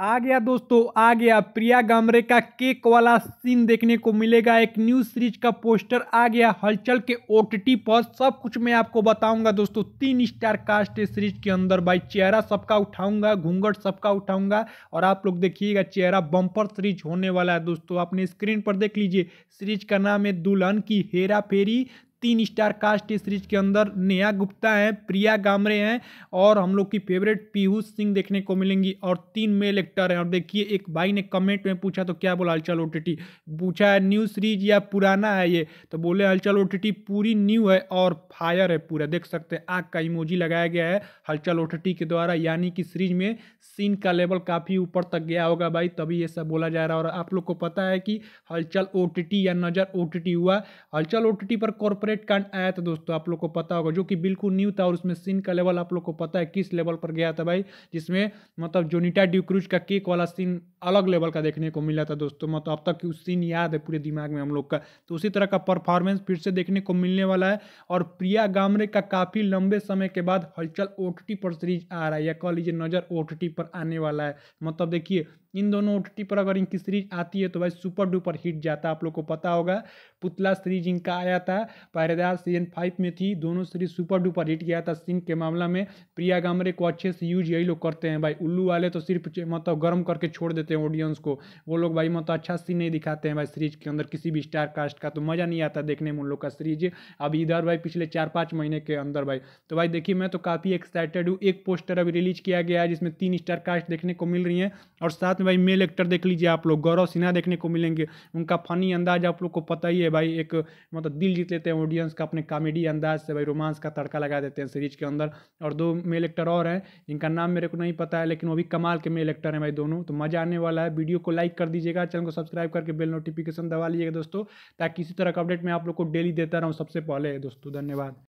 आ गया दोस्तों आ गया प्रिया गामरे का केक वाला सीन देखने को मिलेगा एक न्यू सीरीज का पोस्टर आ गया हलचल के ओ पर सब कुछ मैं आपको बताऊंगा दोस्तों तीन स्टार कास्ट है सीरीज के अंदर भाई चेहरा सबका उठाऊंगा घूंघट सबका उठाऊंगा और आप लोग देखिएगा चेहरा बम्पर सीरीज होने वाला है दोस्तों अपने स्क्रीन पर देख लीजिए सीरीज का नाम है दुल्हन की हेरा फेरी तीन स्टार कास्ट इस सीरीज के अंदर नेहा गुप्ता हैं प्रिया गामरे हैं और हम लोग की फेवरेट पीयूष सिंह देखने को मिलेंगी और तीन मेल एक्टर हैं और देखिए एक भाई ने कमेंट में पूछा तो क्या बोला हलचल ओ पूछा है न्यू सीरीज या पुराना है ये तो बोले हलचल ओ पूरी न्यू है और फायर है पूरा देख सकते हैं आग का इमोजी लगाया गया है हलचल ओ के द्वारा यानी कि सीरीज में सीन का लेवल काफ़ी ऊपर तक गया होगा भाई तभी ये सब बोला जा रहा है और आप लोग को पता है कि हलचल ओ या नज़र ओ हुआ हलचल ओ पर कॉरपोरेट कॉरपोरेट कांड आया था दोस्तों आप लोग को पता होगा जो कि बिल्कुल न्यू था और उसमें सीन का लेवल आप लोग को पता है किस लेवल पर गया था भाई जिसमें मतलब जोनिटा ड्यूक्रूज का केक वाला सीन अलग लेवल का देखने को मिला था दोस्तों मतलब अब तक उस सीन याद है पूरे दिमाग में हम लोग का तो उसी तरह का परफॉर्मेंस फिर से देखने को मिलने वाला है और प्रिया गामरे का काफ़ी लंबे समय के बाद हलचल ओ पर सीरीज आ रहा है या कह लीजिए नज़र ओ पर आने वाला है मतलब देखिए इन दोनों ओ पर अगर इनकी सीरीज आती है तो भाई सुपर डुपर हिट जाता आप लोग को पता होगा पुतला सीरीज इनका आया था पैरेदार सीजन फाइव में थी दोनों सीरीज सुपर डुपर हिट गया था सिंह के मामला में प्रिया गामरे को अच्छे से यूज यही लोग करते हैं भाई उल्लू वाले तो सिर्फ मतलब गर्म करके छोड़ देते हैं ऑडियंस को वो लोग भाई मतलब अच्छा सीन नहीं दिखाते हैं भाई सीरीज के अंदर किसी भी स्टार कास्ट का तो मज़ा नहीं आता देखने में उन लोग का सीरीज अब इधर भाई पिछले चार पाँच महीने के अंदर भाई तो भाई देखिए मैं तो काफ़ी एक्साइटेड हूँ एक पोस्टर अभी रिलीज किया गया है जिसमें तीन स्टार कास्ट देखने को मिल रही है और साथ में भाई मेल एक्टर देख लीजिए आप लोग गौरव सिन्हा देखने को मिलेंगे उनका फनी अंदाज आप लोग को पता ही है भाई एक मतलब दिल जीत लेते हैं ऑडियंस का अपने कॉमेडी अंदाज से भाई रोमांस का तड़का लगा देते हैं सीरीज के अंदर और दो मेल एक्टर और हैं जिनका नाम मेरे को नहीं पता है लेकिन वो भी कमाल के मेल एक्टर हैं भाई दोनों तो मज़ा आने वाला है वीडियो को लाइक कर दीजिएगा चैनल को सब्सक्राइब करके बेल नोटिफिकेशन दबा लीजिएगा दोस्तों ताकि इसी तरह का अपडेट मैं आप लोग को डेली देता रहा सबसे पहले दोस्तों धन्यवाद